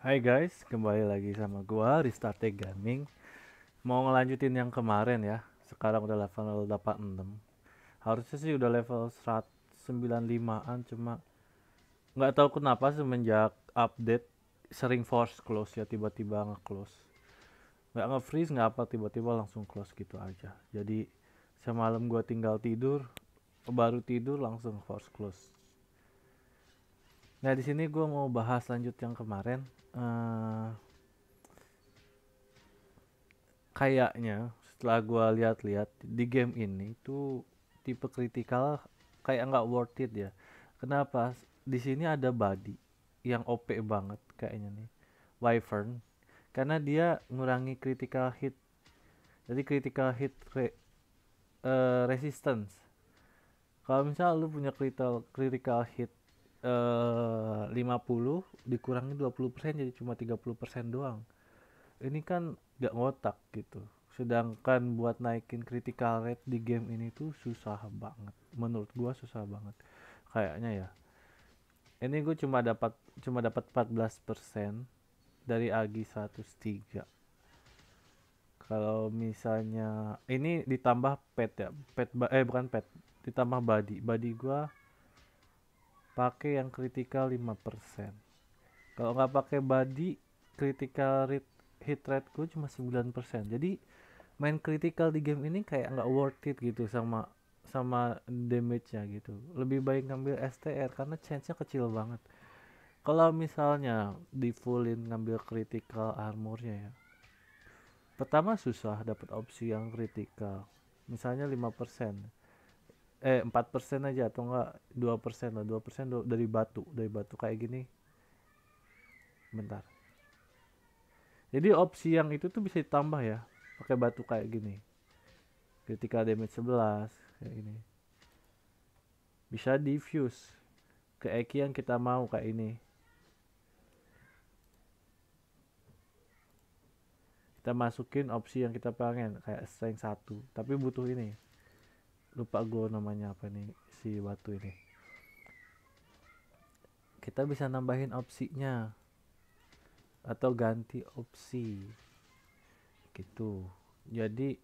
Hai guys, kembali lagi sama gua Ristate Gaming. Mau ngelanjutin yang kemarin ya. Sekarang udah level 86. Harusnya sih udah level 195-an cuma nggak tahu kenapa semenjak update sering force close ya tiba-tiba nge-close. Nggak nge-freeze nggak apa tiba-tiba langsung close gitu aja. Jadi semalam gua tinggal tidur, baru tidur langsung force close. Nah di sini gua mau bahas lanjut yang kemarin uh, kayaknya setelah gue lihat-lihat di game ini itu tipe kritikal kayak nggak worth it ya kenapa di sini ada body yang OP banget kayaknya nih Wyvern karena dia ngurangi critical hit jadi critical hit re, uh, resistance kalau misal lu punya critical critical hit eh, 50 dikurangi persen jadi cuma tiga puluh persen doang. Ini kan gak ngotak gitu. Sedangkan buat naikin critical rate di game ini tuh susah banget. Menurut gua susah banget. Kayaknya ya. Ini gua cuma dapat cuma dapat empat belas persen dari Agi 103. Kalau misalnya ini ditambah pet ya, pet eh bukan pet, ditambah body. Body gua pakai yang critical 5% kalau nggak pakai body critical hit rate gue cuma 9% jadi main critical di game ini kayak nggak worth it gitu sama sama damage-nya gitu lebih baik ngambil STR karena chance-nya kecil banget kalau misalnya di fullin ngambil critical armornya ya pertama susah dapat opsi yang critical misalnya persen eh empat persen aja atau enggak dua persen lah dua persen dari batu dari batu kayak gini bentar jadi opsi yang itu tuh bisa ditambah ya pakai batu kayak gini ketika damage 11 kayak gini bisa diffuse ke eki yang kita mau kayak ini kita masukin opsi yang kita pengen kayak strength satu tapi butuh ini lupa gue namanya apa nih si batu ini kita bisa nambahin opsinya atau ganti opsi gitu jadi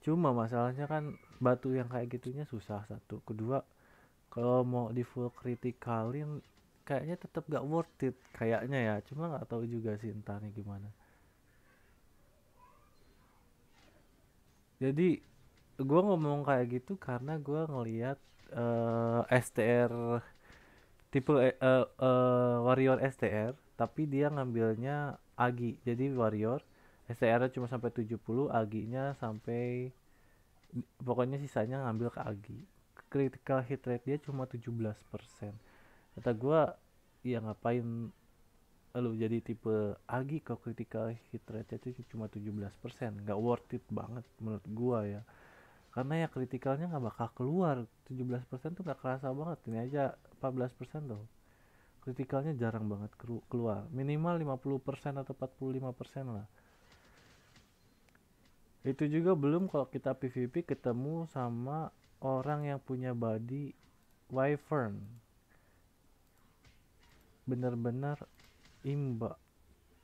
cuma masalahnya kan batu yang kayak gitunya susah satu kedua kalau mau di full kritikalin kayaknya tetap gak worth it kayaknya ya cuma nggak tahu juga sih nih gimana jadi gue ngomong kayak gitu karena gue ngelihat uh, eh, STR tipe uh, uh, warrior STR tapi dia ngambilnya agi jadi warrior STR cuma sampai 70 aginya sampai pokoknya sisanya ngambil ke agi critical hit rate dia cuma 17% kata gue ya ngapain lu jadi tipe agi kok critical hit rate itu cuma 17% nggak worth it banget menurut gue ya karena ya kritikalnya nggak bakal keluar 17% tuh nggak kerasa banget ini aja 14% tuh kritikalnya jarang banget keluar minimal 50% atau 45% lah itu juga belum kalau kita PVP ketemu sama orang yang punya body wyvern bener-bener imba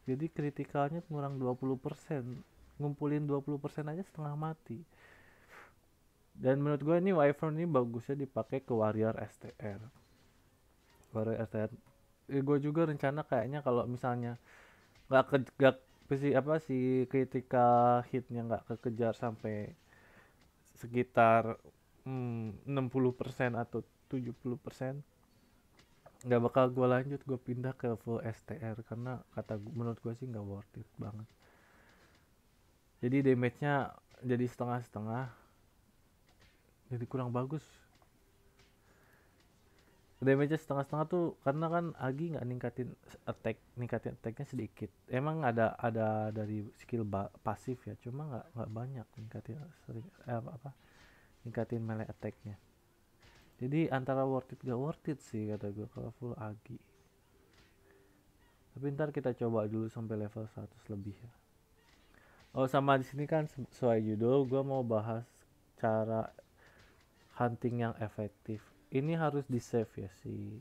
jadi kritikalnya kurang 20% ngumpulin 20% aja setengah mati dan menurut gue ini Wyvern ini bagusnya dipakai ke Warrior STR Warrior STR eh, ya, gue juga rencana kayaknya kalau misalnya nggak ke gak, si apa sih ketika hitnya nggak kekejar sampai sekitar hmm, 60% atau 70% nggak bakal gue lanjut gue pindah ke full STR karena kata menurut gue sih nggak worth it banget jadi damage-nya jadi setengah-setengah jadi kurang bagus damage setengah-setengah tuh karena kan Agi nggak ningkatin attack ningkatin attacknya sedikit emang ada ada dari skill pasif ya cuma nggak nggak banyak ningkatin sering eh, apa, apa ningkatin melee attacknya jadi antara worth it gak worth it sih kata gue kalau full Agi tapi ntar kita coba dulu sampai level 100 lebih ya oh sama di sini kan sesuai judul gue mau bahas cara hunting yang efektif ini harus di save ya si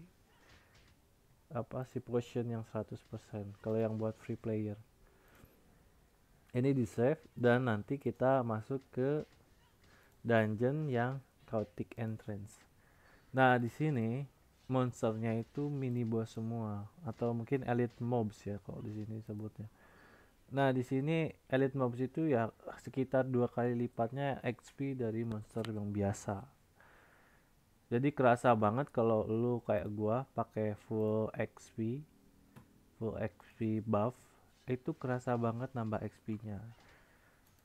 apa si potion yang 100% kalau yang buat free player ini di save dan nanti kita masuk ke dungeon yang chaotic entrance nah di sini monsternya itu mini boss semua atau mungkin elite mobs ya kalau di sini sebutnya nah di sini elite mobs itu ya sekitar dua kali lipatnya XP dari monster yang biasa jadi kerasa banget kalau lu kayak gua pakai full XP full XP buff itu kerasa banget nambah XP nya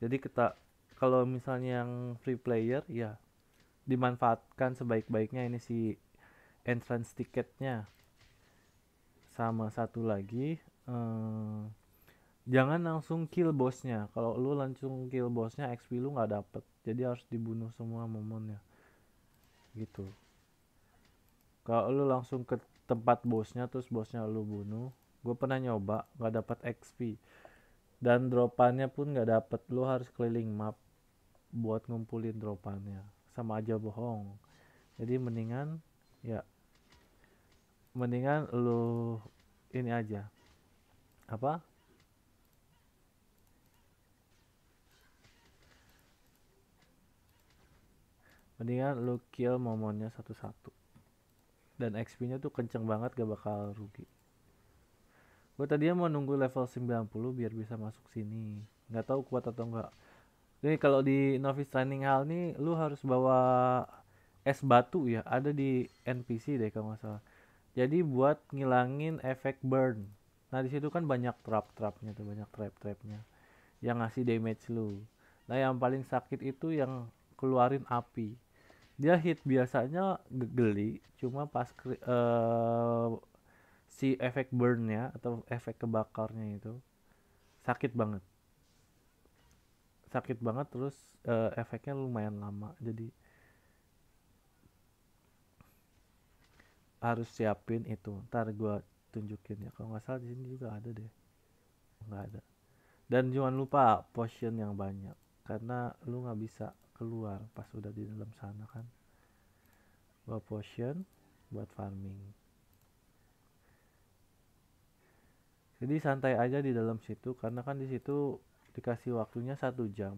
jadi kita kalau misalnya yang free player ya dimanfaatkan sebaik-baiknya ini si entrance tiketnya sama satu lagi hmm, jangan langsung kill bosnya kalau lu langsung kill bosnya XP lu nggak dapet jadi harus dibunuh semua momennya gitu kalau lu langsung ke tempat bosnya terus bosnya lu bunuh gue pernah nyoba nggak dapat XP dan dropannya pun nggak dapat. lu harus keliling map buat ngumpulin dropannya sama aja bohong jadi mendingan ya mendingan lu ini aja apa mendingan lu kill momonnya satu-satu dan XP nya tuh kenceng banget gak bakal rugi gue tadi mau nunggu level 90 biar bisa masuk sini nggak tahu kuat atau enggak ini kalau di novice training hal nih lu harus bawa es batu ya ada di NPC deh kalau nggak salah jadi buat ngilangin efek burn nah di situ kan banyak trap trapnya tuh banyak trap trapnya yang ngasih damage lu nah yang paling sakit itu yang keluarin api dia hit biasanya geli cuma pas uh, si efek burnnya atau efek kebakarnya itu sakit banget sakit banget terus uh, efeknya lumayan lama jadi harus siapin itu ntar gue tunjukin ya kalau nggak salah di sini juga ada deh nggak ada dan jangan lupa potion yang banyak karena lu nggak bisa keluar pas udah di dalam sana kan buat potion buat farming jadi santai aja di dalam situ karena kan di situ dikasih waktunya satu jam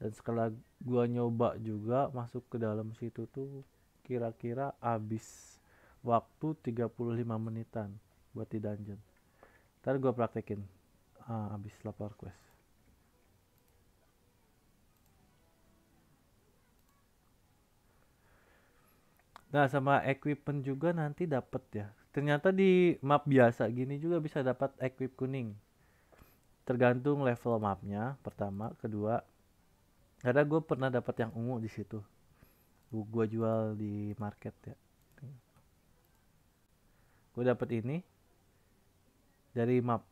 dan setelah gua nyoba juga masuk ke dalam situ tuh kira-kira habis waktu 35 menitan buat di dungeon ntar gua praktekin ah, habis lapor quest Nah sama equipment juga nanti dapat ya. Ternyata di map biasa gini juga bisa dapat equip kuning. Tergantung level mapnya pertama, kedua. Karena gue pernah dapat yang ungu di situ. Gue jual di market ya. Gue dapat ini dari map.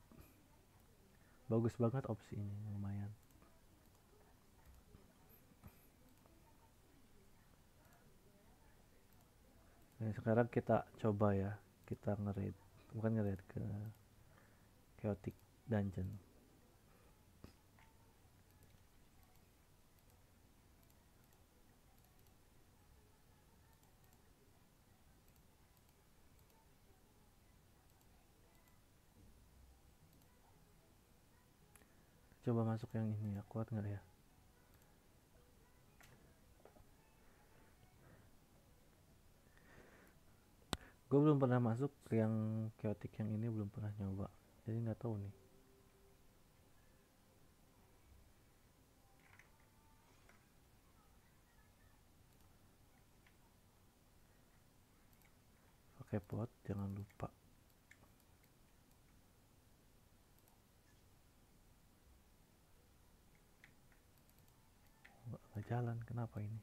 Bagus banget opsi ini lumayan. Nah, sekarang kita coba ya, kita ngerit, bukan ngerit ke chaotic dungeon. Coba masuk yang ini ya, kuat nggak ya? gue belum pernah masuk yang chaotic yang ini belum pernah nyoba jadi nggak tahu nih pakai pot jangan lupa nggak jalan kenapa ini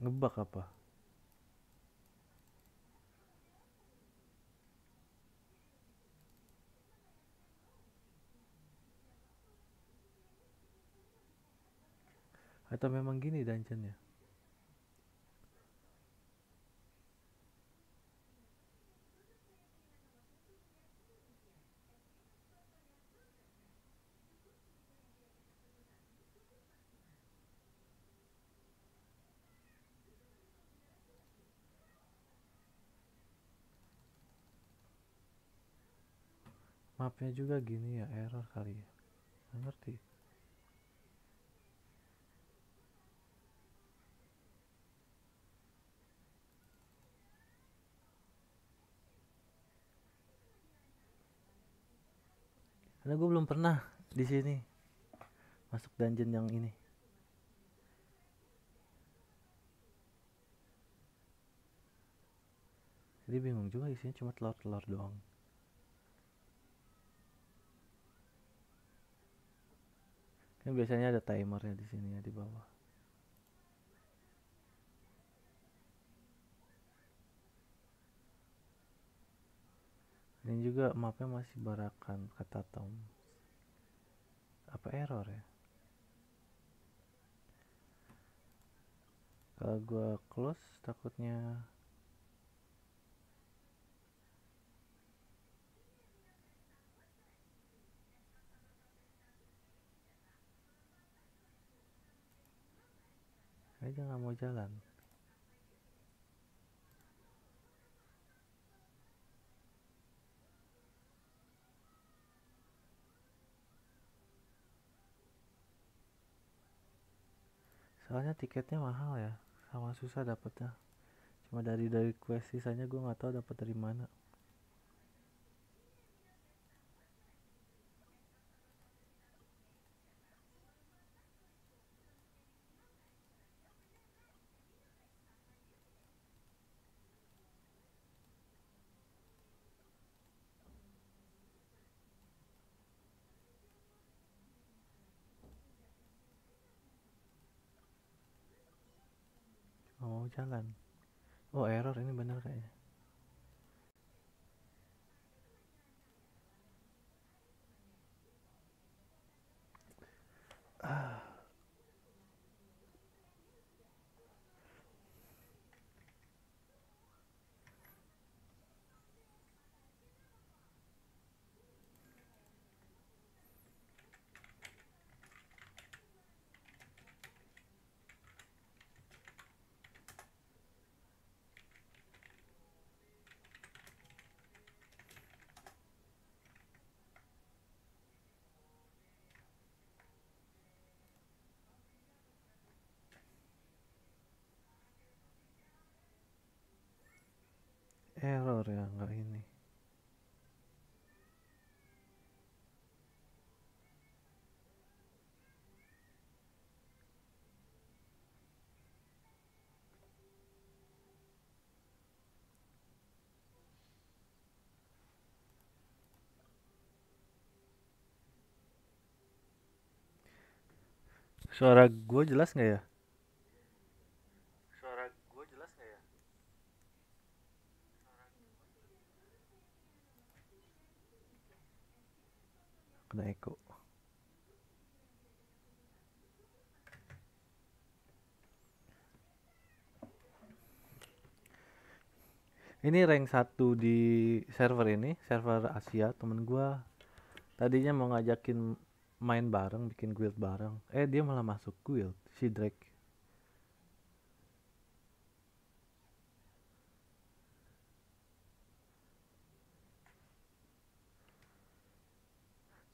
Ngebak apa? Atau memang gini dungeonnya? mapnya juga gini ya error kali ya nggak ngerti karena gue belum pernah di sini masuk dungeon yang ini jadi bingung juga isinya cuma telur-telur doang Ini kan biasanya ada timernya di sini ya di bawah. Dan juga mapnya masih barakan kata Tom. Apa error ya? Kalau gua close takutnya Saya dia nggak mau jalan. soalnya tiketnya mahal ya sama susah dapetnya cuma dari dari quest sisanya gue nggak tahu dapet dari mana jalan oh error ini bener kayaknya ah error ya nggak ini Suara gue jelas nggak ya? Eko ini rank satu di server ini server Asia temen gua tadinya mau ngajakin main bareng bikin guild bareng eh dia malah masuk guild si Drake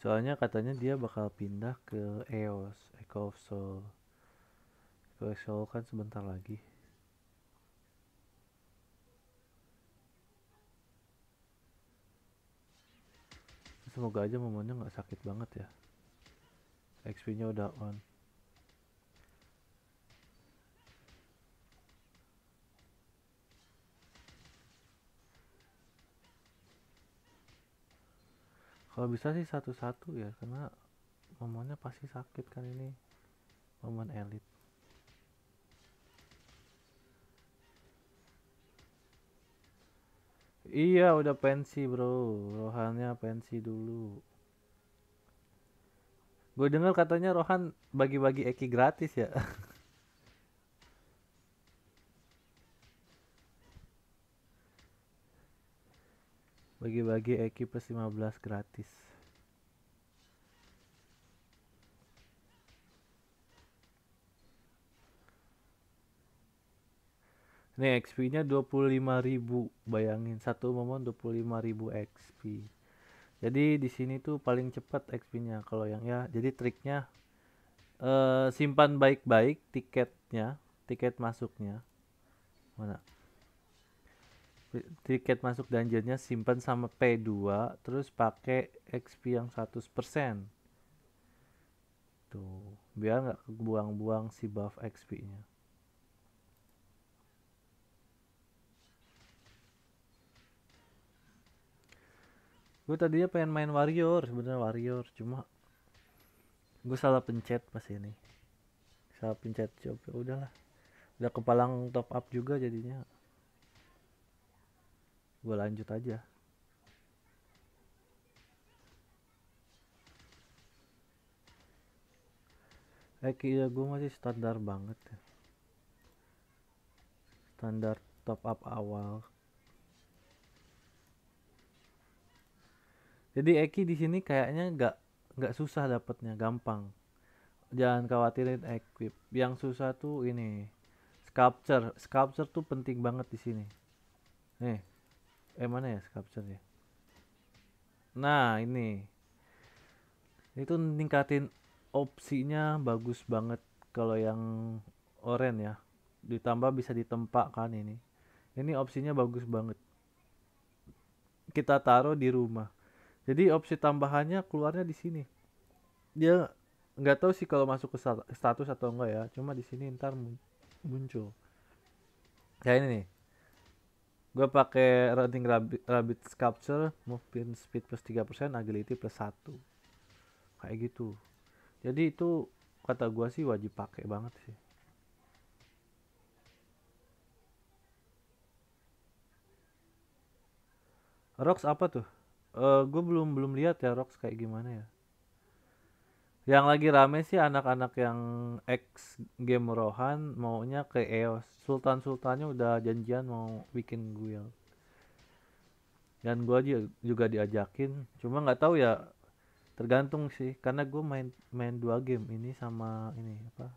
Soalnya katanya dia bakal pindah ke EOS, Echo of Soul. Echo of Soul kan sebentar lagi. Semoga aja momennya nggak sakit banget ya. XP-nya udah on. kalau bisa sih satu-satu ya karena momennya pasti sakit kan ini momen elit Iya udah pensi bro Rohannya pensi dulu Gue dengar katanya Rohan bagi-bagi Eki gratis ya Bagi-bagi Eki 15 gratis. Ini XP-nya 25.000. Bayangin satu momen 25.000 XP. Jadi di sini tuh paling cepat XP-nya kalau yang ya. Jadi triknya eh, simpan baik-baik tiketnya, tiket masuknya. Mana? tiket masuk dungeonnya simpan sama P2 terus pakai XP yang 100% tuh biar nggak kebuang-buang si buff XP nya gue tadinya pengen main warrior sebenarnya warrior cuma gue salah pencet pas ini salah pencet coba ya udahlah udah kepalang top up juga jadinya gue lanjut aja eh iya gue masih standar banget ya standar top up awal jadi Eki di sini kayaknya nggak nggak susah dapetnya, gampang jangan khawatirin equip yang susah tuh ini sculpture sculpture tuh penting banget di sini nih eh mana ya sculpture ya nah ini itu ningkatin opsinya bagus banget kalau yang oren ya ditambah bisa ditempatkan ini ini opsinya bagus banget kita taruh di rumah jadi opsi tambahannya keluarnya di sini dia nggak tahu sih kalau masuk ke status atau enggak ya cuma di sini ntar muncul Ya ini nih gue pakai running rabbit, rabbit sculpture movement speed plus tiga persen agility plus satu kayak gitu jadi itu kata gue sih wajib pakai banget sih Rocks apa tuh? Uh, eh, gue belum belum lihat ya Rocks kayak gimana ya. Yang lagi rame sih anak-anak yang ex game Rohan maunya ke EOS. Sultan-sultannya udah janjian mau bikin guild. Dan gue aja juga diajakin, cuma nggak tahu ya tergantung sih karena gue main main dua game ini sama ini apa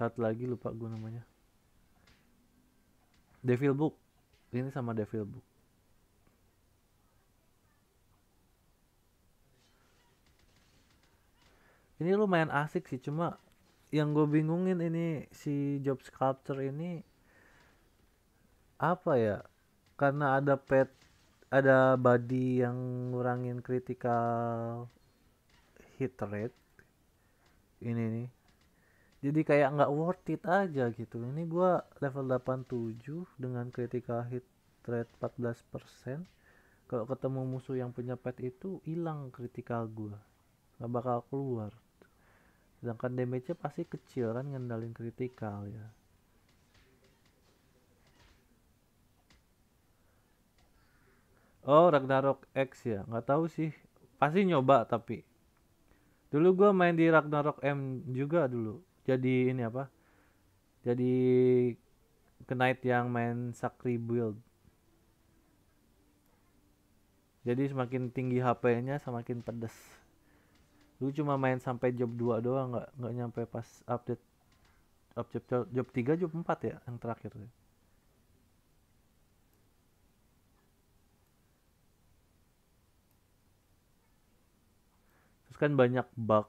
saat lagi lupa gue namanya Devil Book ini sama Devil Book ini lumayan asik sih cuma yang gue bingungin ini si job sculpture ini apa ya karena ada pet ada body yang ngurangin critical hit rate ini nih jadi kayak nggak worth it aja gitu ini gua level 87 dengan critical hit rate 14% kalau ketemu musuh yang punya pet itu hilang critical gua nggak bakal keluar sedangkan damage-nya pasti kecil kan ngendalin kritikal ya Oh Ragnarok X ya nggak tahu sih pasti nyoba tapi dulu gue main di Ragnarok M juga dulu jadi ini apa jadi knight yang main sakri build jadi semakin tinggi HP-nya semakin pedes lu cuma main sampai job 2 doang nggak nggak nyampe pas update job job 3 job 4 ya yang terakhir terus kan banyak bug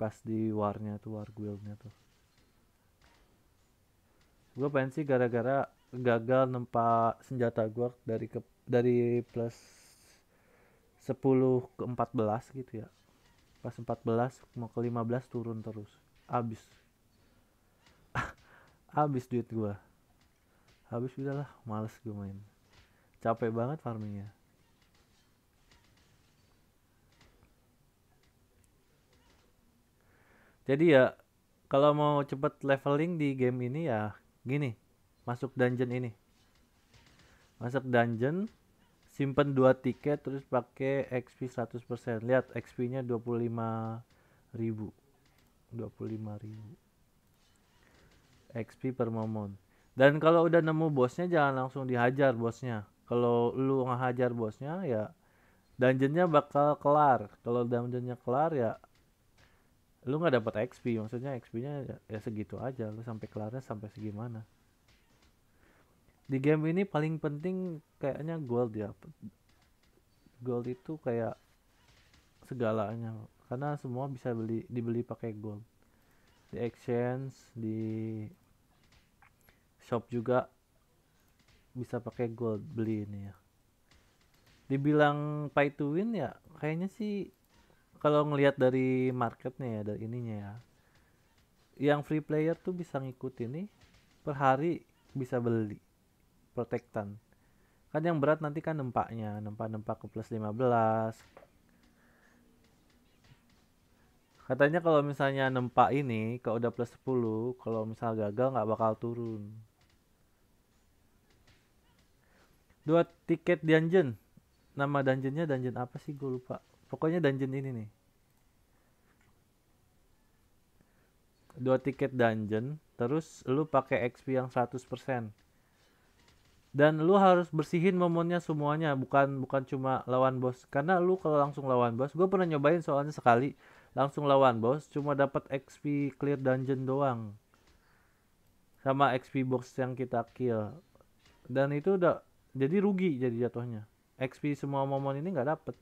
pas di warnya tuh war guildnya tuh gue pengen sih gara-gara gagal nempa senjata gue dari ke dari plus 10 ke 14 gitu ya Pas 14 mau ke 15 turun terus. Abis. Abis duit gua. Habis udahlah, males gue main. Capek banget farmingnya. Jadi ya kalau mau cepet leveling di game ini ya gini, masuk dungeon ini. Masuk dungeon simpen dua tiket terus pakai XP 100% lihat XP nya 25 ribu 25 ribu XP per momon dan kalau udah nemu bosnya jangan langsung dihajar bosnya kalau lu ngehajar bosnya ya dungeonnya bakal kelar kalau dungeonnya kelar ya lu nggak dapat XP maksudnya XP nya ya, segitu aja lu sampai kelarnya sampai segimana di game ini paling penting kayaknya gold ya gold itu kayak segalanya karena semua bisa beli dibeli pakai gold di exchange di shop juga bisa pakai gold beli ini ya dibilang pay to win ya kayaknya sih kalau ngelihat dari marketnya ya dari ininya ya yang free player tuh bisa ngikutin nih per hari bisa beli protektan kan yang berat nanti kan nempaknya nempak-nempak ke plus 15 katanya kalau misalnya nempak ini ke udah plus 10 kalau misal gagal nggak bakal turun dua tiket dungeon nama dungeonnya dungeon apa sih gue lupa pokoknya dungeon ini nih dua tiket dungeon terus lu pakai XP yang 100% dan lu harus bersihin momennya semuanya bukan bukan cuma lawan bos karena lu kalau langsung lawan bos gue pernah nyobain soalnya sekali langsung lawan bos cuma dapat XP clear dungeon doang sama XP box yang kita kill dan itu udah jadi rugi jadi jatuhnya XP semua momen ini nggak dapet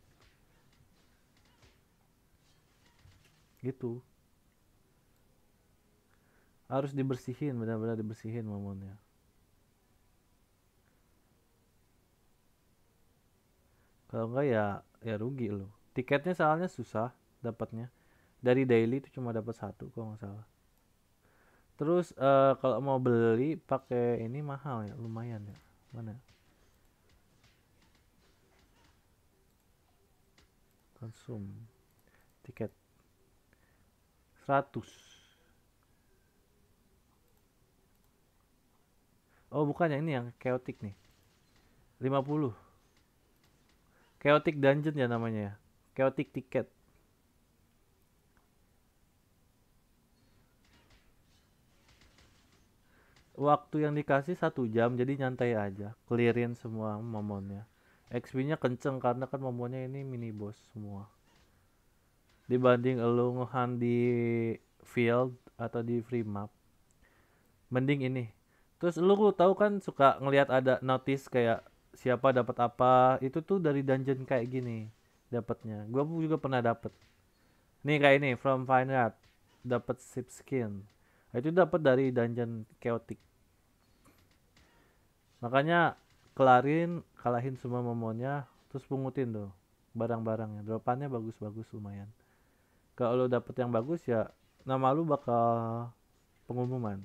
gitu harus dibersihin benar-benar dibersihin momennya kalau enggak ya ya rugi lo tiketnya soalnya susah dapatnya dari daily itu cuma dapat satu kalau nggak salah terus uh, kalau mau beli pakai ini mahal ya lumayan ya mana konsum tiket 100 oh bukannya ini yang chaotic nih 50 Chaotic Dungeon ya namanya. Ya. Chaotic Ticket. Waktu yang dikasih satu jam, jadi nyantai aja. Clearin semua momonnya. XP-nya kenceng karena kan momonya ini mini boss semua. Dibanding lu ngehan di field atau di free map. Mending ini. Terus lu tau kan suka ngelihat ada notice kayak siapa dapat apa itu tuh dari dungeon kayak gini dapatnya gua juga pernah dapat nih kayak ini from fine art dapat sip skin nah, itu dapat dari dungeon chaotic makanya kelarin kalahin semua momonya terus pungutin tuh barang-barangnya dropannya bagus-bagus lumayan kalau lo dapet yang bagus ya nama lu bakal pengumuman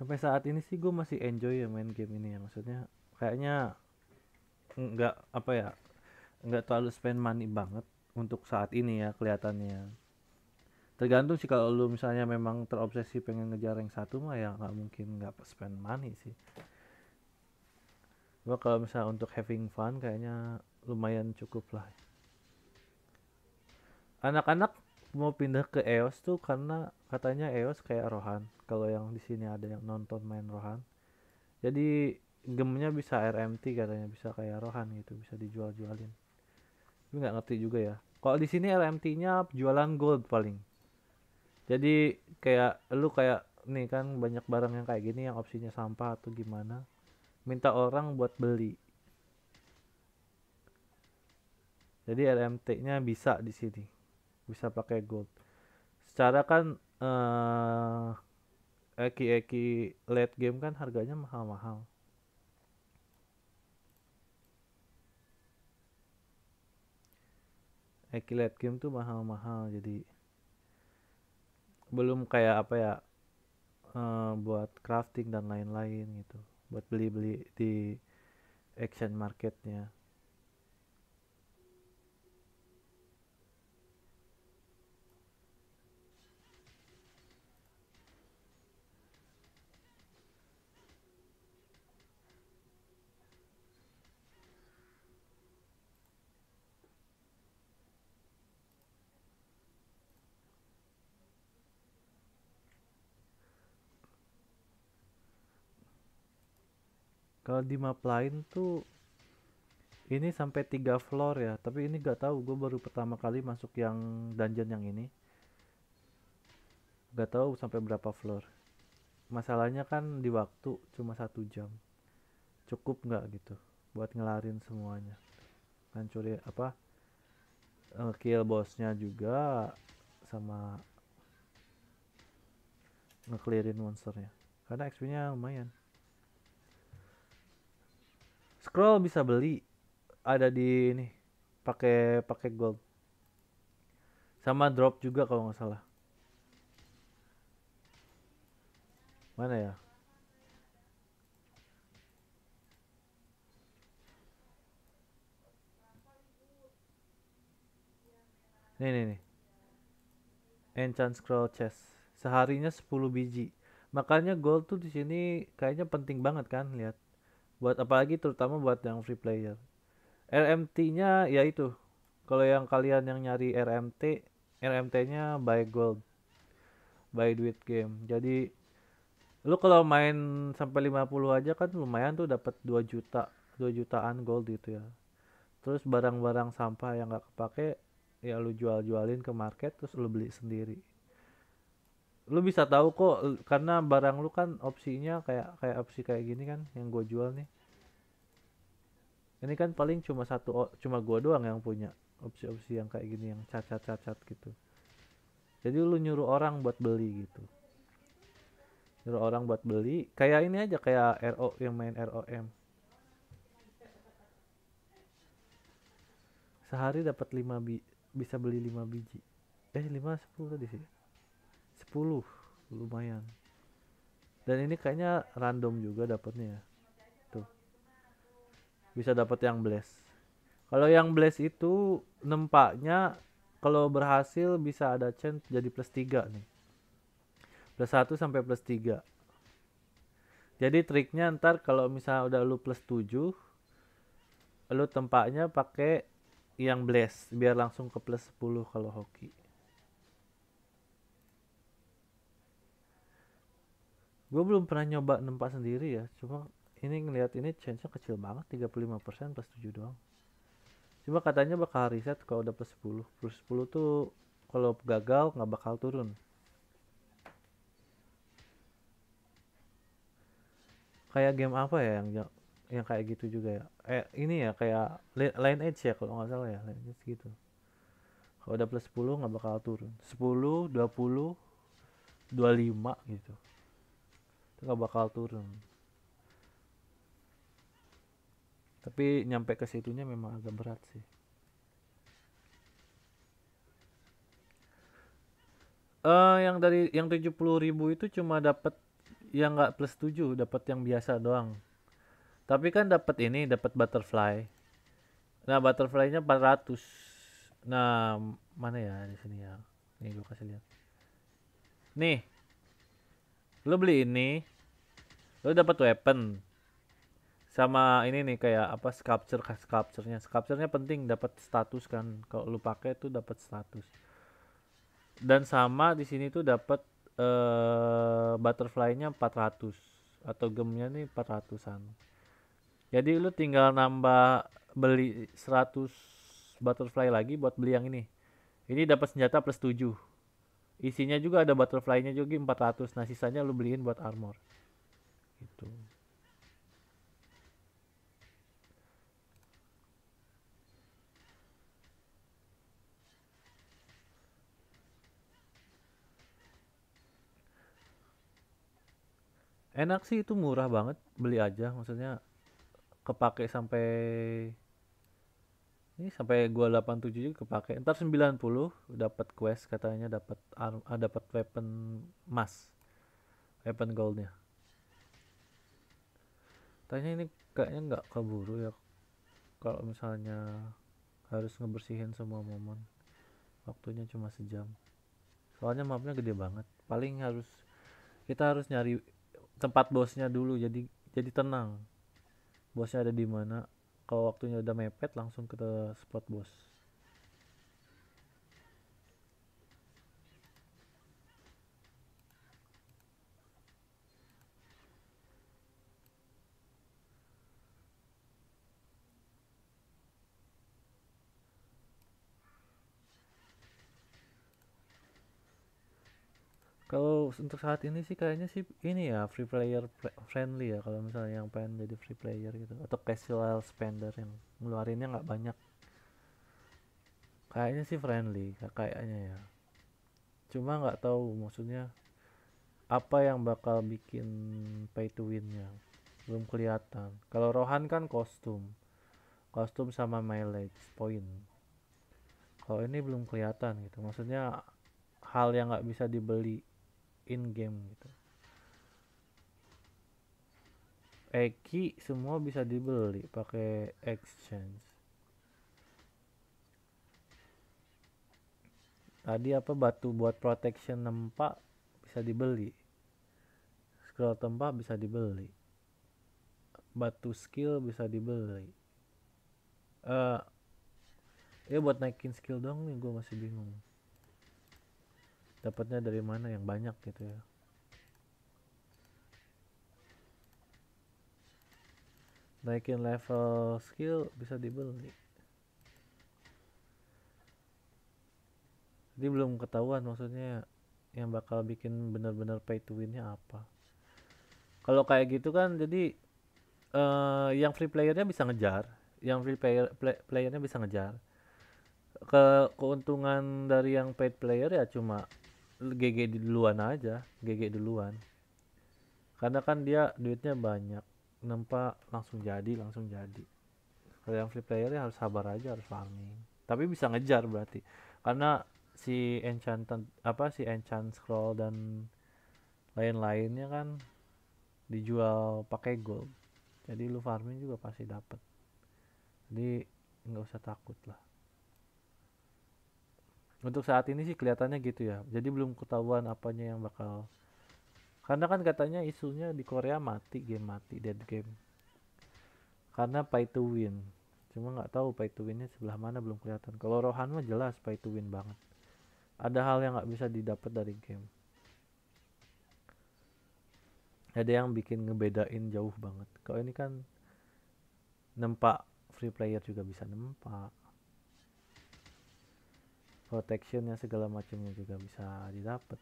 sampai saat ini sih gue masih enjoy ya main game ini ya maksudnya kayaknya nggak apa ya nggak terlalu spend money banget untuk saat ini ya kelihatannya ya. tergantung sih kalau lu misalnya memang terobsesi pengen ngejar yang satu mah ya nggak mungkin nggak spend money sih gua kalau misalnya untuk having fun kayaknya lumayan cukup lah anak-anak mau pindah ke EOS tuh karena katanya EOS kayak Rohan kalau yang di sini ada yang nonton main Rohan jadi gemnya bisa RMT katanya bisa kayak Rohan gitu bisa dijual-jualin tapi nggak ngerti juga ya kalau di sini RMT-nya jualan gold paling jadi kayak lu kayak nih kan banyak barang yang kayak gini yang opsinya sampah atau gimana minta orang buat beli jadi RMT-nya bisa di sini bisa pakai gold secara kan eh uh, eki-eki late game kan harganya mahal-mahal. Eki late game tuh mahal-mahal jadi belum kayak apa ya uh, buat crafting dan lain-lain gitu buat beli-beli di action marketnya kalau di map lain tuh ini sampai tiga floor ya tapi ini gak tahu gue baru pertama kali masuk yang dungeon yang ini gak tahu sampai berapa floor masalahnya kan di waktu cuma satu jam cukup nggak gitu buat ngelarin semuanya hancurin apa ngekill eh, bosnya juga sama ngeklirin monsternya karena XP nya lumayan scroll bisa beli ada di ini pakai pakai gold sama drop juga kalau nggak salah mana ya nih nih nih enchant scroll chest seharinya 10 biji makanya gold tuh di sini kayaknya penting banget kan lihat buat apalagi terutama buat yang free player RMT-nya ya itu kalau yang kalian yang nyari RMT RMT-nya buy gold buy duit game jadi lu kalau main sampai 50 aja kan lumayan tuh dapat 2 juta 2 jutaan gold gitu ya terus barang-barang sampah yang gak kepake ya lu jual-jualin ke market terus lu beli sendiri lu bisa tahu kok karena barang lu kan opsinya kayak kayak opsi kayak gini kan yang gue jual nih ini kan paling cuma satu cuma gue doang yang punya opsi-opsi yang kayak gini yang cacat-cacat gitu jadi lu nyuruh orang buat beli gitu nyuruh orang buat beli kayak ini aja kayak RO yang main ROM sehari dapat 5 bi bisa beli 5 biji eh lima sepuluh tadi sih 10 lumayan dan ini kayaknya random juga dapatnya ya. tuh bisa dapat yang bless kalau yang bless itu nempaknya kalau berhasil bisa ada chance jadi plus 3 nih plus 1 sampai plus 3 jadi triknya ntar kalau misalnya udah lu plus 7 lu tempatnya pakai yang bless biar langsung ke plus 10 kalau hoki gue belum pernah nyoba nempa sendiri ya cuma ini ngelihat ini chance nya kecil banget 35% plus 7 doang cuma katanya bakal riset kalau udah plus 10 plus 10 tuh kalau gagal nggak bakal turun kayak game apa ya yang yang kayak gitu juga ya eh ini ya kayak line edge ya kalau nggak salah ya line edge gitu kalau udah plus 10 nggak bakal turun 10 20 25 gitu itu nggak bakal turun tapi nyampe ke situnya memang agak berat sih uh, yang dari yang puluh ribu itu cuma dapat yang nggak plus 7 dapat yang biasa doang tapi kan dapat ini dapat butterfly nah butterfly butterflynya 400 nah mana ya di sini ya nih gue kasih lihat nih lu beli ini lu dapat weapon sama ini nih kayak apa sculpture sculpturenya sculpturenya penting dapat status kan kalau lu pakai tuh dapat status dan sama di sini tuh dapat uh, eh, butterfly-nya 400 atau gemnya nih 400-an jadi lu tinggal nambah beli 100 butterfly lagi buat beli yang ini ini dapat senjata plus 7 Isinya juga ada butterfly-nya juga 400. Nah, sisanya lu beliin buat armor. Gitu. Enak sih itu murah banget, beli aja maksudnya kepake sampai ini sampai gua 87 juga kepake ntar 90 dapat quest katanya dapat anu, ah, dapat weapon emas weapon goldnya tanya ini kayaknya nggak keburu ya kalau misalnya harus ngebersihin semua momen waktunya cuma sejam soalnya mapnya gede banget paling harus kita harus nyari tempat bosnya dulu jadi jadi tenang bosnya ada di mana kalau waktunya udah mepet langsung ke spot bos untuk saat ini sih kayaknya sih ini ya free player friendly ya kalau misalnya yang pengen jadi free player gitu atau casual spender yang ngeluarinnya nggak banyak kayaknya sih friendly kayaknya ya cuma nggak tahu maksudnya apa yang bakal bikin pay to winnya belum kelihatan kalau Rohan kan kostum kostum sama mileage point kalau ini belum kelihatan gitu maksudnya hal yang nggak bisa dibeli in game gitu Eki semua bisa dibeli pakai exchange tadi apa batu buat protection nempak bisa dibeli scroll tempat bisa dibeli batu skill bisa dibeli eh uh, ya buat naikin skill dong nih gue masih bingung dapatnya dari mana yang banyak gitu ya naikin level skill bisa dibeli jadi belum ketahuan maksudnya yang bakal bikin benar-benar pay to winnya apa kalau kayak gitu kan jadi uh, yang free playernya bisa ngejar yang free player play, playernya bisa ngejar ke keuntungan dari yang paid player ya cuma GG duluan aja GG duluan karena kan dia duitnya banyak nempa langsung jadi langsung jadi kalau yang free player ya harus sabar aja harus farming tapi bisa ngejar berarti karena si enchant apa si enchant scroll dan lain-lainnya kan dijual pakai gold jadi lu farming juga pasti dapat, jadi nggak usah takut lah untuk saat ini sih kelihatannya gitu ya jadi belum ketahuan apanya yang bakal karena kan katanya isunya di Korea mati game mati dead game karena pay to win cuma nggak tahu pay to winnya sebelah mana belum kelihatan kalau Rohan mah jelas pay to win banget ada hal yang nggak bisa didapat dari game ada yang bikin ngebedain jauh banget kalau ini kan nempak free player juga bisa nempak protectionnya segala macamnya juga bisa didapat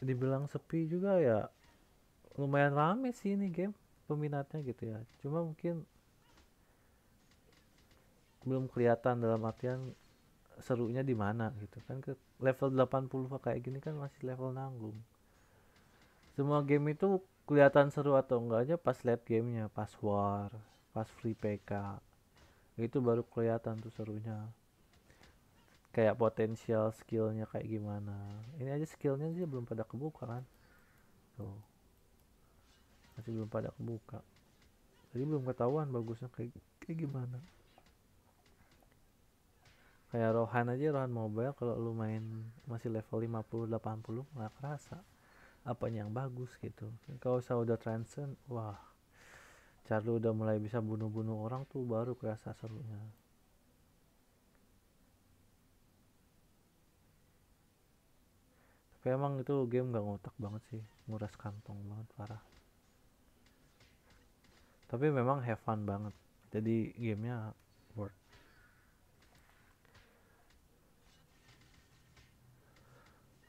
dibilang sepi juga ya lumayan rame sih ini game peminatnya gitu ya cuma mungkin belum kelihatan dalam artian serunya di mana gitu kan ke level 80 kayak gini kan masih level nanggung semua game itu kelihatan seru atau enggaknya pas lihat gamenya pas war pas free PK itu baru kelihatan tuh serunya kayak potensial skillnya kayak gimana ini aja skillnya sih belum pada kebuka kan tuh masih belum pada kebuka jadi belum ketahuan bagusnya kayak, kayak gimana kayak Rohan aja Rohan mobile kalau lu main masih level 50 80 nggak kerasa apa yang bagus gitu kalau saya udah transcend wah Charlie udah mulai bisa bunuh-bunuh orang tuh baru kerasa serunya tapi emang itu game gak ngotak banget sih nguras kantong banget parah tapi memang have fun banget jadi gamenya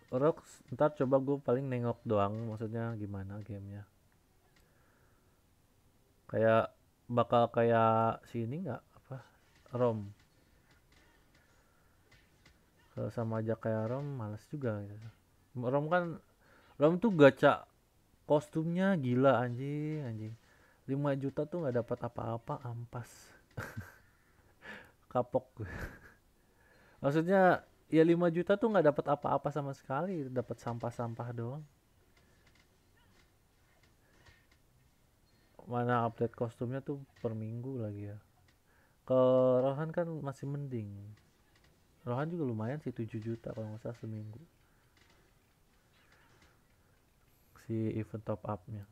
Rox ntar coba gue paling nengok doang maksudnya gimana gamenya kayak bakal kayak si ini nggak apa rom kalau sama aja kayak rom males juga gitu. rom kan rom tuh gaca kostumnya gila anjing anjing 5 juta tuh nggak dapat apa-apa ampas kapok maksudnya ya 5 juta tuh nggak dapat apa-apa sama sekali dapat sampah-sampah doang mana update kostumnya tuh per minggu lagi ya ke Rohan kan masih mending Rohan juga lumayan sih 7 juta kalau nggak salah seminggu si event top upnya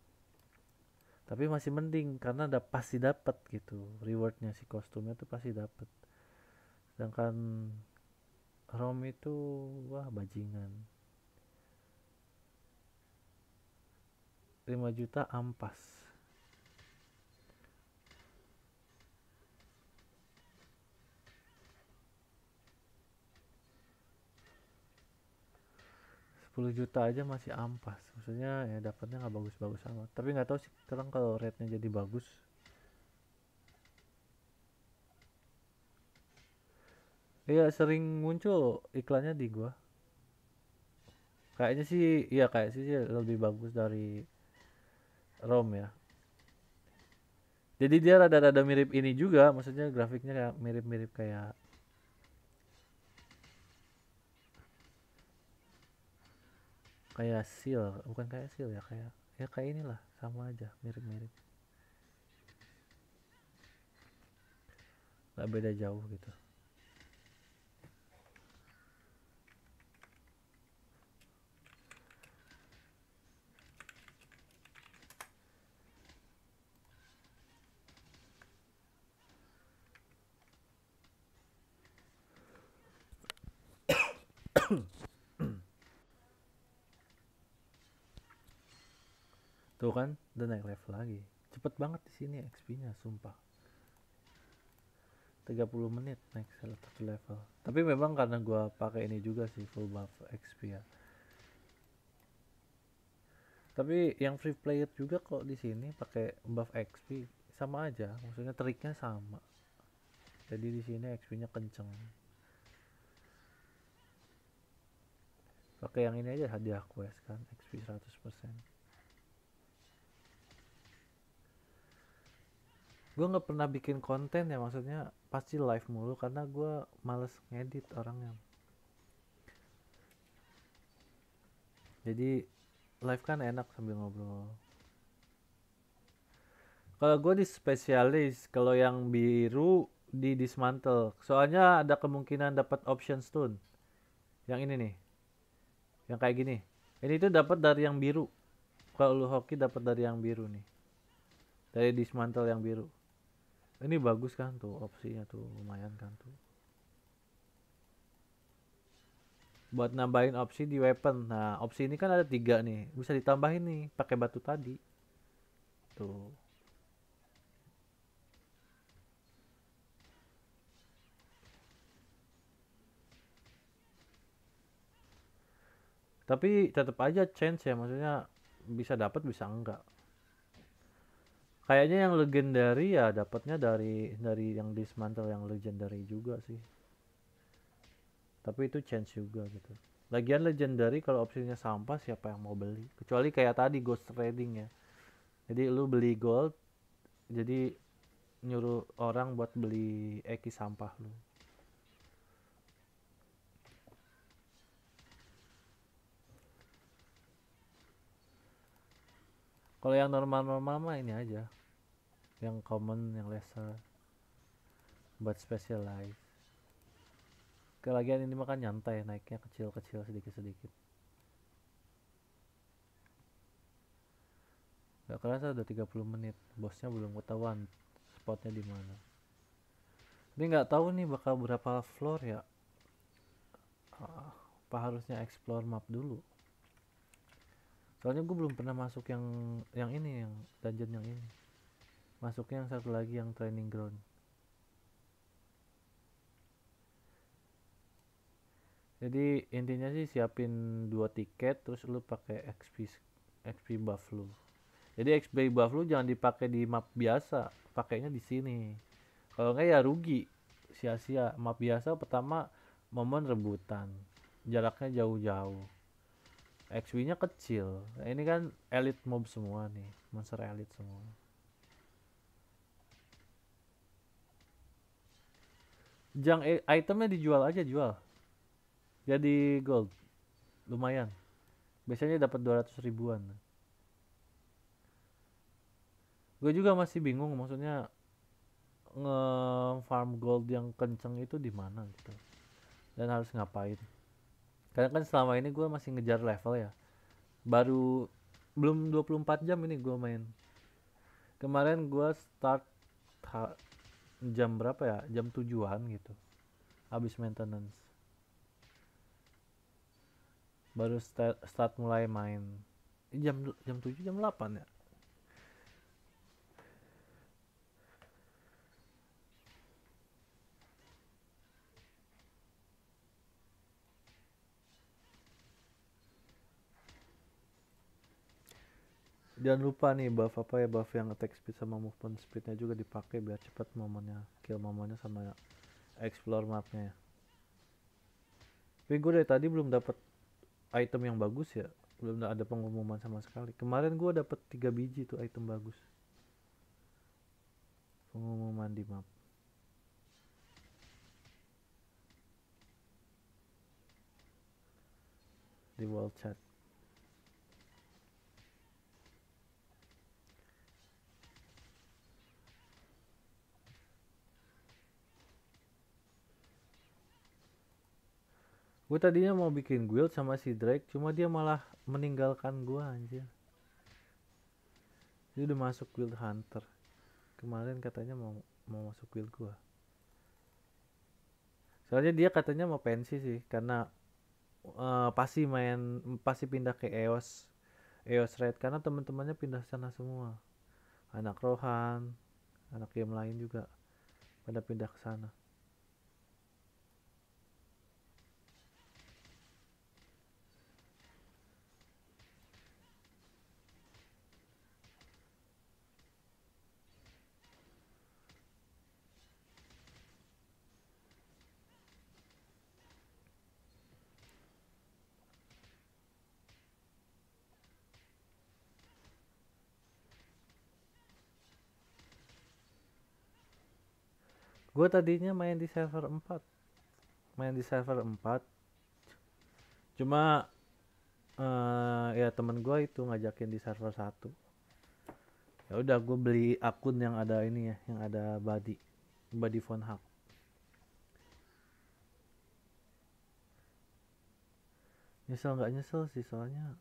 tapi masih mending karena ada pasti dapat gitu rewardnya si kostumnya tuh pasti dapat sedangkan Rom itu wah bajingan 5 juta ampas sepuluh juta aja masih ampas maksudnya ya dapatnya nggak bagus-bagus amat tapi nggak tahu sih terang kalau rate nya jadi bagus Iya sering muncul iklannya di gua. Kayaknya sih iya kayak sih lebih bagus dari ROM ya. Jadi dia rada-rada mirip ini juga, maksudnya grafiknya kayak mirip-mirip kayak kayak seal bukan kayak seal ya kayak ya kayak inilah sama aja mirip-mirip nggak beda jauh gitu tuh kan udah naik level lagi cepet banget di sini XP nya sumpah 30 menit naik satu level tapi memang karena gua pakai ini juga sih full buff XP ya tapi yang free player juga kok di sini pakai buff XP sama aja maksudnya triknya sama jadi di sini XP nya kenceng pakai yang ini aja hadiah quest kan XP 100% gue nggak pernah bikin konten ya maksudnya pasti live mulu karena gue males ngedit orangnya jadi live kan enak sambil ngobrol kalau gue di spesialis kalau yang biru di dismantle soalnya ada kemungkinan dapat option stone yang ini nih yang kayak gini ini itu dapat dari yang biru kalau lu hoki dapat dari yang biru nih dari dismantle yang biru ini bagus kan tuh opsinya tuh lumayan kan tuh buat nambahin opsi di weapon nah opsi ini kan ada tiga nih bisa ditambahin nih pakai batu tadi tuh tapi tetap aja chance ya maksudnya bisa dapat bisa enggak kayaknya yang legendary ya dapatnya dari dari yang dismantle yang legendary juga sih tapi itu chance juga gitu lagian legendary kalau opsinya sampah siapa yang mau beli kecuali kayak tadi ghost trading ya jadi lu beli gold jadi nyuruh orang buat beli eki sampah lu kalau yang normal-normal mah ini aja yang common yang lesser buat specialized. kelagian ini makan nyantai naiknya kecil-kecil sedikit-sedikit gak kerasa udah 30 menit bosnya belum ketahuan spotnya di mana ini nggak tahu nih bakal berapa floor ya ah, apa harusnya explore map dulu soalnya gue belum pernah masuk yang yang ini yang dungeon yang ini masuknya yang satu lagi yang training ground jadi intinya sih siapin dua tiket terus lu pakai XP XP buff lu jadi XP buff lu jangan dipakai di map biasa pakainya di sini kalau enggak ya rugi sia-sia map biasa pertama momen rebutan jaraknya jauh-jauh XW-nya kecil. Nah, ini kan elite mob semua nih, monster elite semua. Jang itemnya dijual aja jual. Jadi gold. Lumayan. Biasanya dapat 200 ribuan. Gue juga masih bingung maksudnya nge-farm gold yang kenceng itu di mana gitu. Dan harus ngapain karena kan selama ini gue masih ngejar level ya baru belum 24 jam ini gue main kemarin gue start jam berapa ya jam tujuan gitu habis maintenance baru start, start mulai main jam jam 7 jam 8 ya Jangan lupa nih buff apa ya buff yang attack speed sama movement speednya juga dipakai biar cepat momennya kill momennya sama explore mapnya ya. Tapi gue dari tadi belum dapat item yang bagus ya, belum ada pengumuman sama sekali. Kemarin gue dapat 3 biji tuh item bagus. Pengumuman di map. Di world chat. gue tadinya mau bikin guild sama si Drake cuma dia malah meninggalkan gue anjir dia udah masuk guild hunter kemarin katanya mau mau masuk guild gue soalnya dia katanya mau pensi sih karena uh, eh, pasti main pasti pindah ke EOS EOS Red karena teman-temannya pindah sana semua anak Rohan anak game lain juga pada pindah ke sana gue tadinya main di server 4 main di server 4 cuma uh, ya temen gue itu ngajakin di server 1 ya udah gue beli akun yang ada ini ya yang ada body body phone hack nyesel nggak nyesel sih soalnya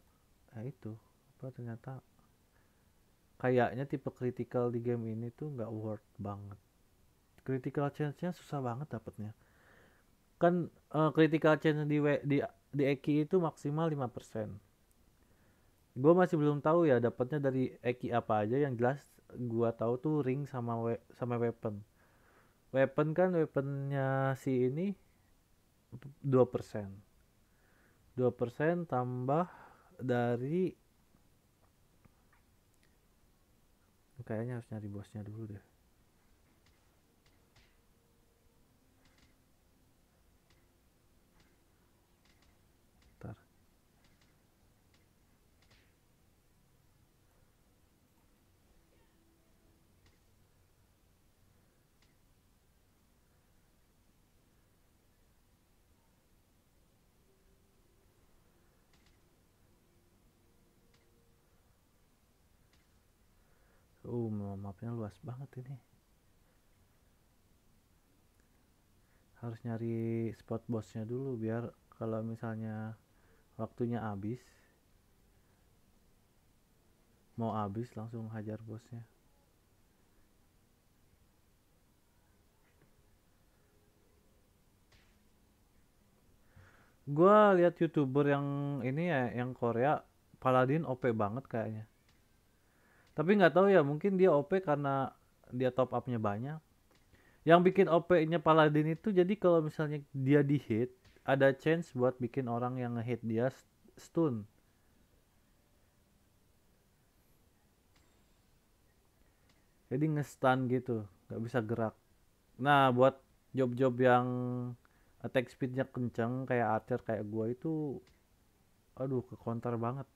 ya itu apa ternyata kayaknya tipe kritikal di game ini tuh nggak worth banget critical chance-nya susah banget dapatnya kan uh, critical chance di w, di di Eki itu maksimal 5% Gua masih belum tahu ya dapatnya dari Eki apa aja yang jelas gua tahu tuh ring sama we, sama weapon weapon kan weaponnya si ini 2% 2% tambah dari kayaknya harus nyari bosnya dulu deh oh mapnya luas banget ini harus nyari spot bosnya dulu biar kalau misalnya waktunya habis mau habis langsung hajar bosnya Gua lihat youtuber yang ini ya yang Korea Paladin OP banget kayaknya tapi nggak tahu ya mungkin dia OP karena dia top upnya banyak yang bikin OP-nya Paladin itu jadi kalau misalnya dia di hit ada chance buat bikin orang yang ngehit dia stun jadi ngestan gitu nggak bisa gerak nah buat job-job yang attack speednya kenceng kayak Archer kayak gua itu aduh ke counter banget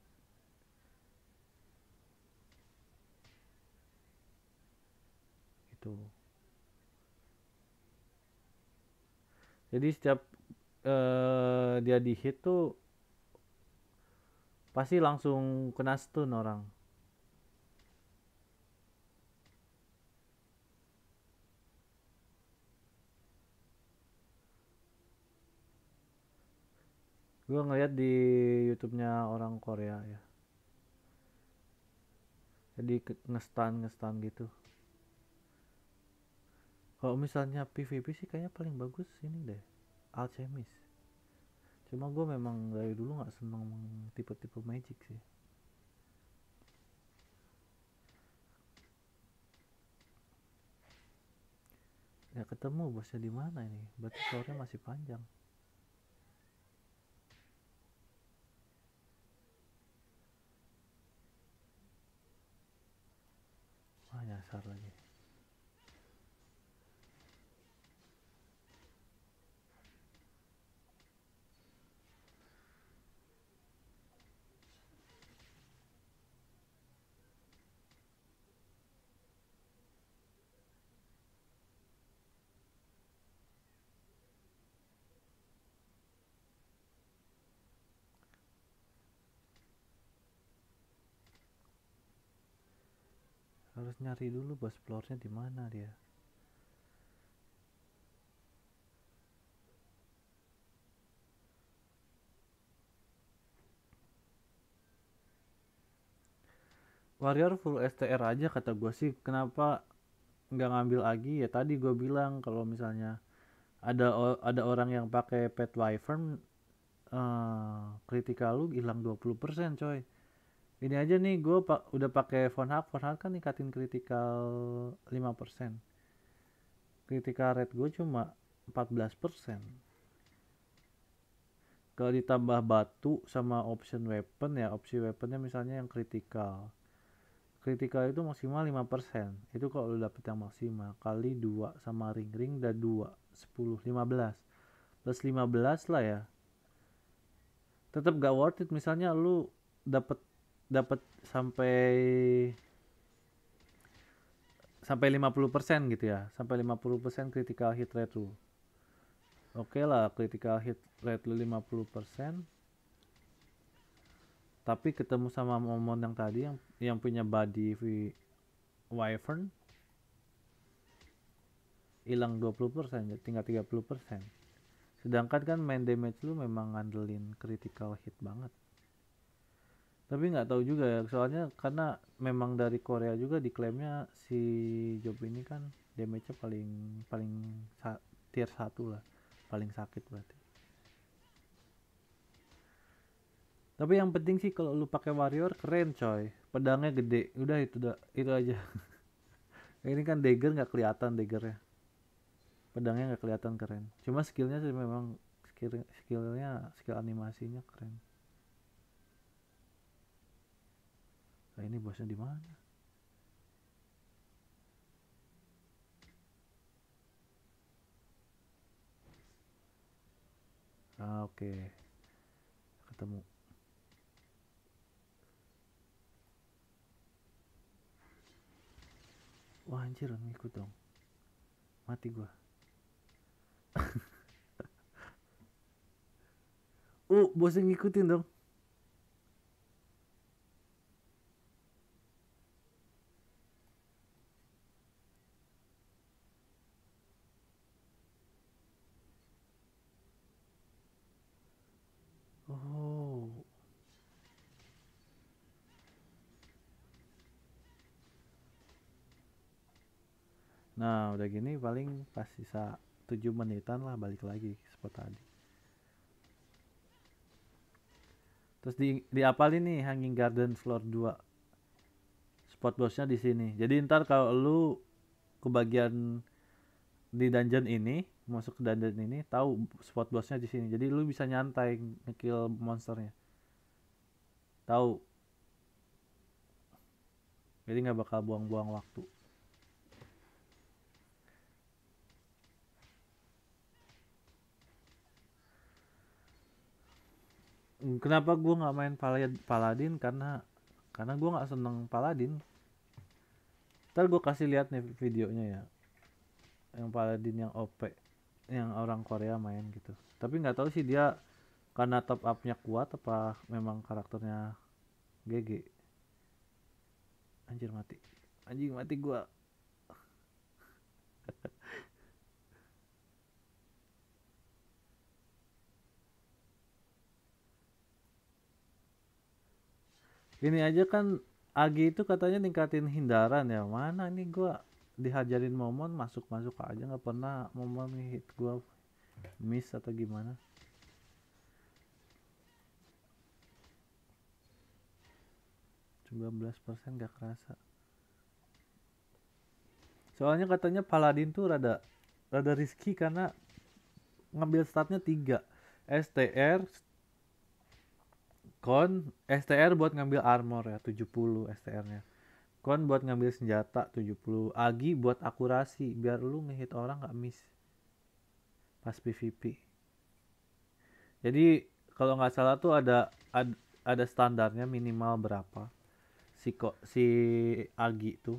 jadi setiap uh, dia di hit tuh pasti langsung kena stun orang gue ngeliat di YouTube-nya orang Korea ya jadi ngestan ngestan gitu kalau misalnya PVP sih kayaknya paling bagus ini deh alchemist cuma gue memang dari dulu nggak seneng tipe-tipe magic sih ya, ketemu bosnya di mana ini berarti sore masih panjang wah nyasar lagi harus nyari dulu bos floornya di mana dia Warrior full STR aja kata gue sih kenapa nggak ngambil lagi ya tadi gue bilang kalau misalnya ada ada orang yang pakai pet wyvern uh, kritikal lu hilang 20% coy ini aja nih gue pa udah pakai phone phone Pornhub kan ningkatin critical 5%. Critical rate gue cuma 14%. Kalau ditambah batu sama option weapon ya, opsi weaponnya misalnya yang critical. Critical itu maksimal 5%. Itu kalau lu dapet yang maksimal kali 2 sama ring-ring dan 2, 10, 15. Plus 15 lah ya. Tetap gak worth it misalnya lu dapet dapat sampai sampai 50% gitu ya sampai 50% critical hit rate lu oke okay lah critical hit rate lu 50% tapi ketemu sama momon yang tadi yang yang punya body wyvern hilang 20% jadi tinggal 30% sedangkan kan main damage lu memang ngandelin critical hit banget tapi nggak tahu juga ya soalnya karena memang dari Korea juga diklaimnya si Job ini kan damage-nya paling paling sa- tier satu lah paling sakit berarti tapi yang penting sih kalau lu pakai warrior keren coy pedangnya gede udah itu udah itu aja ini kan dagger nggak kelihatan daggernya pedangnya nggak kelihatan keren cuma skillnya sih memang skill skillnya skill animasinya keren Nah, ini bosnya di mana? Ah, oke. Okay. Ketemu. Wah, anjir, ngikut dong. Mati gua. Oh, bosnya ngikutin dong. nah udah gini paling pas sisa 7 menitan lah balik lagi ke spot tadi terus di di apa ini hanging garden floor 2 spot bosnya di sini jadi ntar kalau lu ke bagian di dungeon ini masuk ke dungeon ini tahu spot bossnya di sini jadi lu bisa nyantai ngekill monsternya tahu jadi nggak bakal buang-buang waktu kenapa gue nggak main paladin karena karena gue nggak seneng paladin ntar gue kasih lihat nih videonya ya yang paladin yang op yang orang Korea main gitu tapi nggak tahu sih dia karena top upnya kuat apa memang karakternya GG anjir mati anjing mati gue ini aja kan Agi itu katanya ningkatin hindaran ya mana ini gua dihajarin momon masuk masuk aja nggak pernah momon hit gua miss atau gimana belas persen gak kerasa soalnya katanya Paladin tuh rada rada riski karena ngambil startnya tiga STR Kon STR buat ngambil armor ya 70 STR-nya. Kon buat ngambil senjata 70. Agi buat akurasi biar lu ngehit orang nggak miss pas PVP. Jadi kalau nggak salah tuh ada, ada ada standarnya minimal berapa si kok si Agi tuh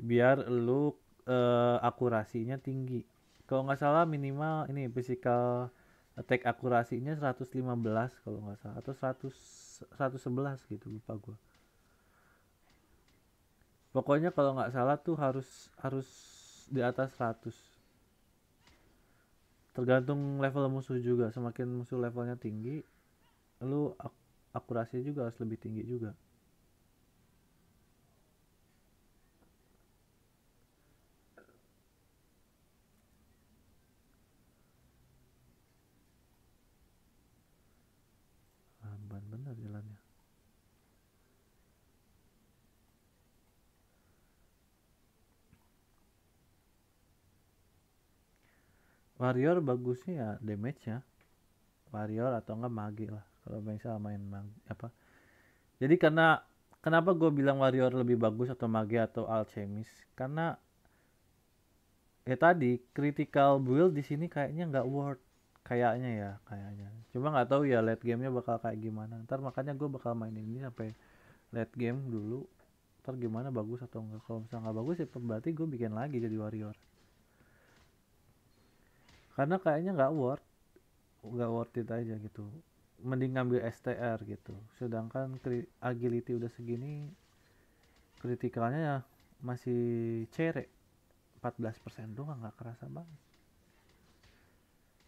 biar lu uh, akurasinya tinggi. Kalau nggak salah minimal ini physical attack akurasinya 115 kalau nggak salah atau 100 111 gitu lupa gue pokoknya kalau nggak salah tuh harus harus di atas 100 tergantung level musuh juga semakin musuh levelnya tinggi lu ak akurasinya juga harus lebih tinggi juga warrior bagusnya ya damage ya, warrior atau enggak magi lah kalau misal main magi apa jadi karena kenapa gue bilang warrior lebih bagus atau magi atau alchemist karena ya tadi critical build di sini kayaknya nggak worth kayaknya ya kayaknya cuma nggak tahu ya late gamenya bakal kayak gimana ntar makanya gue bakal main ini sampai late game dulu ntar gimana bagus atau enggak kalau misalnya nggak bagus ya berarti gue bikin lagi jadi warrior karena kayaknya nggak worth nggak worth it aja gitu mending ngambil STR gitu sedangkan agility udah segini kritikalnya ya masih cerek 14% doang nggak kerasa banget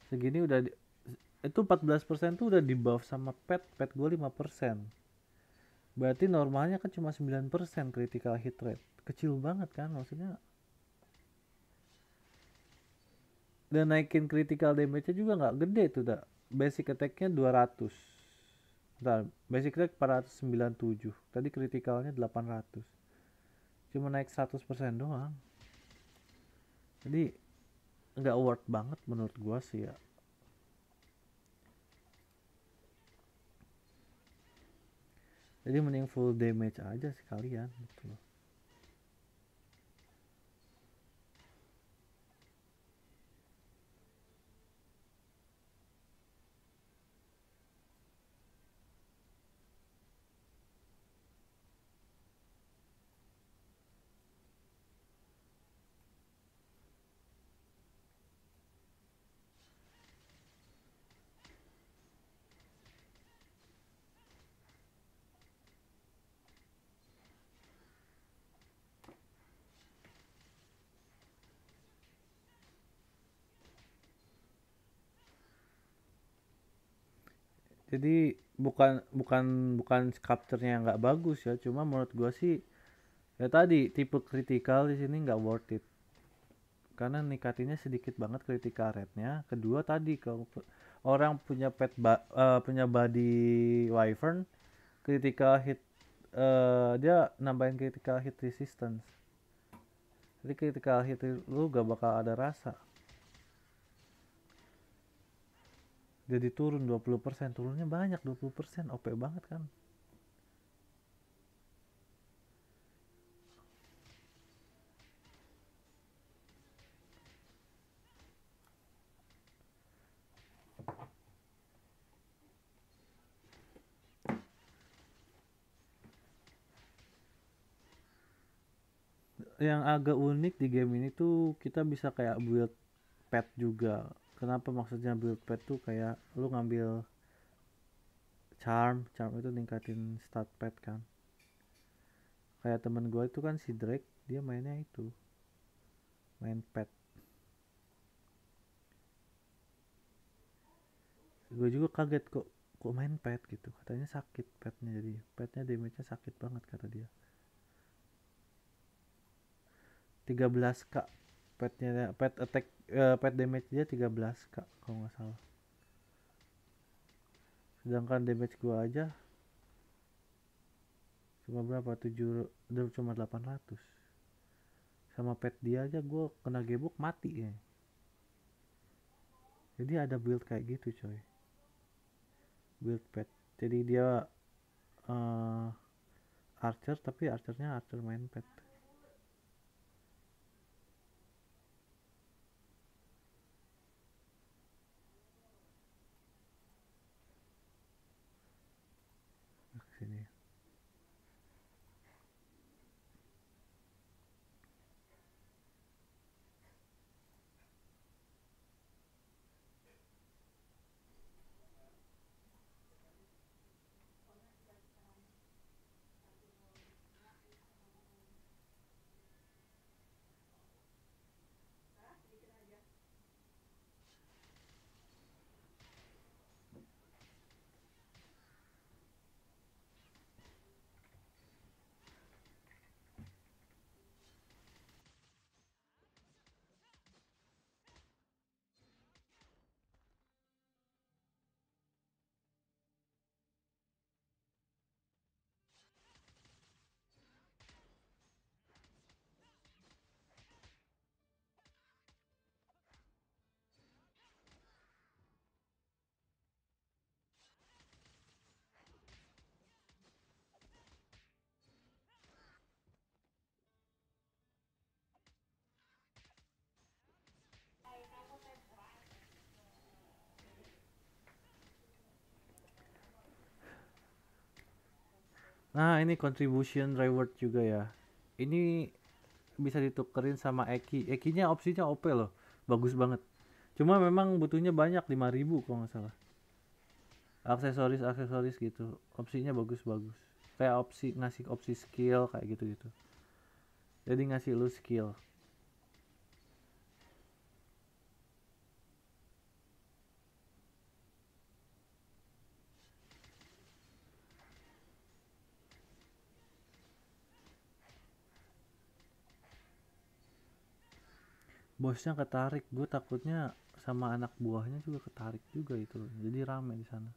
segini udah di, itu 14% tuh udah di buff sama pet pet gue 5% berarti normalnya kan cuma 9% critical hit rate kecil banget kan maksudnya dan naikin critical damage-nya juga nggak gede tuh dak basic attack-nya 200 Bentar, basic attack 497 tadi criticalnya 800 cuma naik 100% doang jadi nggak worth banget menurut gua sih ya jadi mending full damage aja sekalian gitu loh jadi bukan bukan bukan sculpturnya nggak bagus ya cuma menurut gue sih ya tadi tipe kritikal di sini nggak worth it karena nikatinya sedikit banget kritikal rate-nya kedua tadi kalau orang punya pet ba uh, punya body wyvern critical hit uh, dia nambahin critical hit resistance jadi critical hit lu gak bakal ada rasa jadi turun 20% turunnya banyak 20% OP banget kan yang agak unik di game ini tuh kita bisa kayak build pet juga kenapa maksudnya build pet tuh kayak lu ngambil charm charm itu ningkatin stat pet kan kayak temen gue itu kan si Drake dia mainnya itu main pet gue juga kaget kok kok main pet gitu katanya sakit petnya jadi petnya damage nya sakit banget kata dia 13k petnya pet attack uh, pet damage dia 13 kak kalau nggak salah sedangkan damage gua aja cuma berapa 7 cuma 800 sama pet dia aja gua kena gebuk mati ya jadi ada build kayak gitu coy build pet jadi dia uh, archer tapi archernya archer main pet Nah, ini contribution reward juga ya. Ini bisa ditukerin sama Eki. Ekinya opsinya OP loh. Bagus banget. Cuma memang butuhnya banyak 5000 kalau nggak salah. Aksesoris-aksesoris gitu. Opsinya bagus-bagus. Kayak opsi ngasih opsi skill kayak gitu-gitu. Jadi ngasih lu skill. bosnya ketarik gue takutnya sama anak buahnya juga ketarik juga itu jadi rame di sana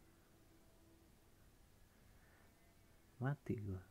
mati gue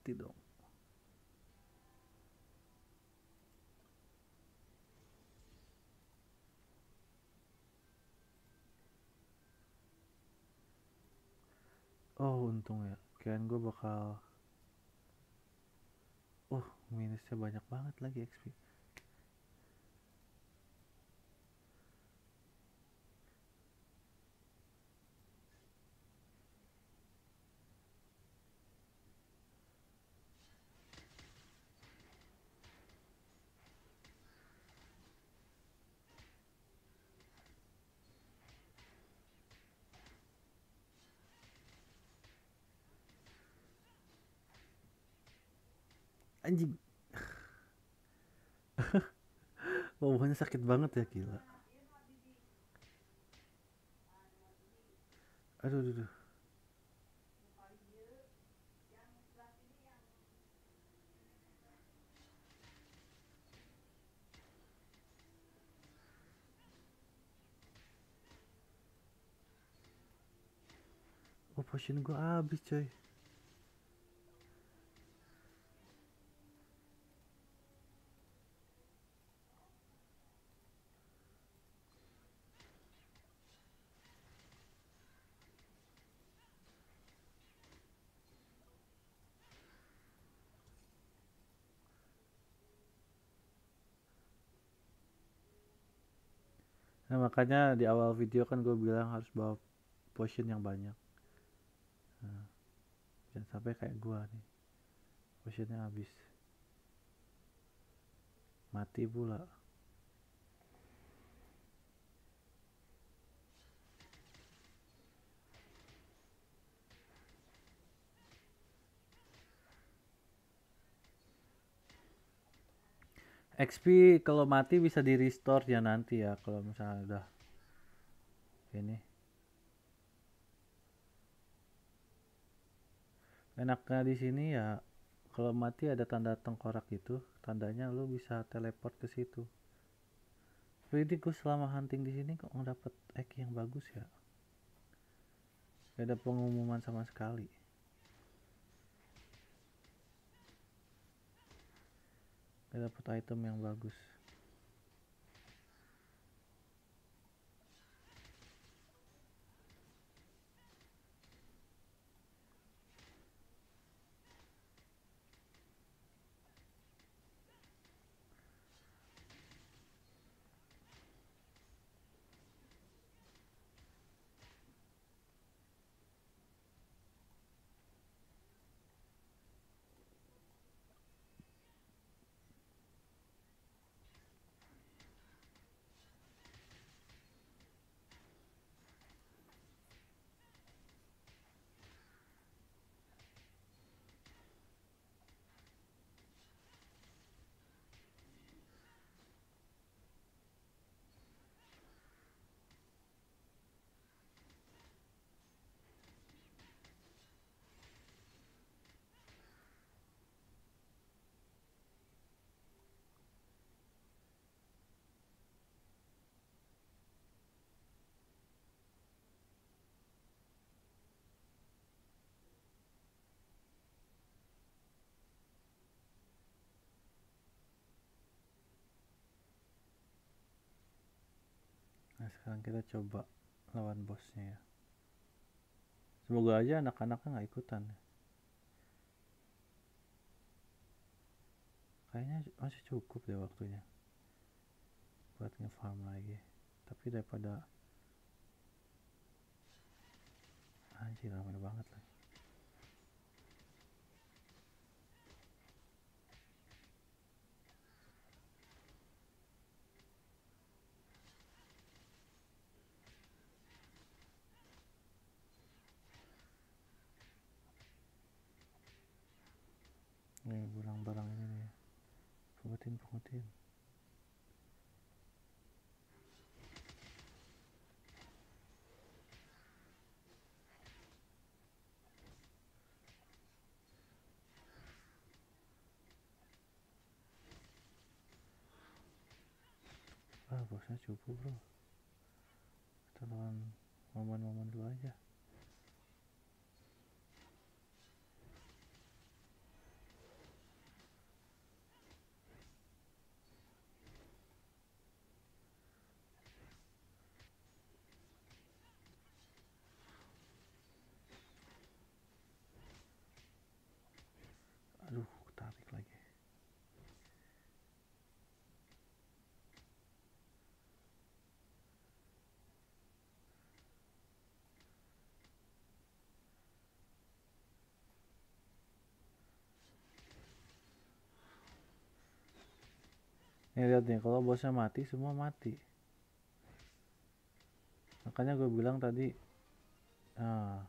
mati dong. Oh untung ya, kan gue bakal... Oh minusnya banyak banget lagi XP. anjing Bawahnya sakit banget ya gila aduh aduh, aduh. Oh, potion gue habis coy. nah, makanya di awal video kan gue bilang harus bawa potion yang banyak nah, jangan sampai kayak gue nih potionnya habis mati pula XP kalau mati bisa di restore ya nanti ya kalau misalnya udah ini enaknya di sini ya kalau mati ada tanda tengkorak itu tandanya lu bisa teleport ke situ jadi gue selama hunting di sini kok nggak dapet egg yang bagus ya gak ada pengumuman sama sekali kita dapat item yang bagus Nah, sekarang kita coba lawan bosnya ya semoga aja anak-anaknya nggak ikutan kayaknya masih cukup deh waktunya buat ngefarm lagi tapi daripada anjir ramai banget lagi pengertian-pengertian ah bosnya cukup bro kita lawan momen-momen dulu aja Nih lihat nih, kalau bosnya mati semua mati. Makanya gue bilang tadi nah,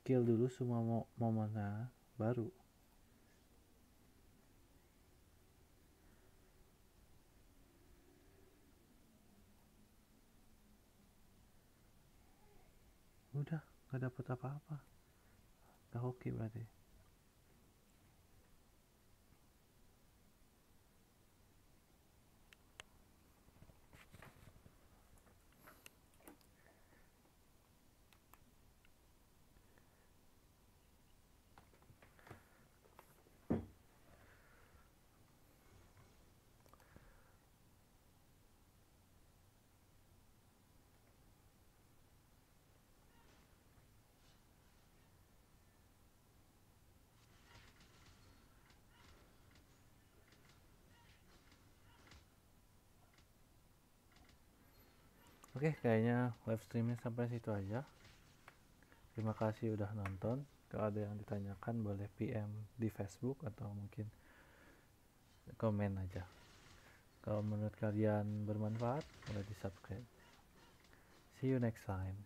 kill dulu semua momennya baru udah gak dapet apa-apa the Hulk were they? Oke, kayaknya live streamnya sampai situ aja. Terima kasih udah nonton. Kalau ada yang ditanyakan boleh PM di Facebook atau mungkin komen aja. Kalau menurut kalian bermanfaat, boleh di subscribe. See you next time.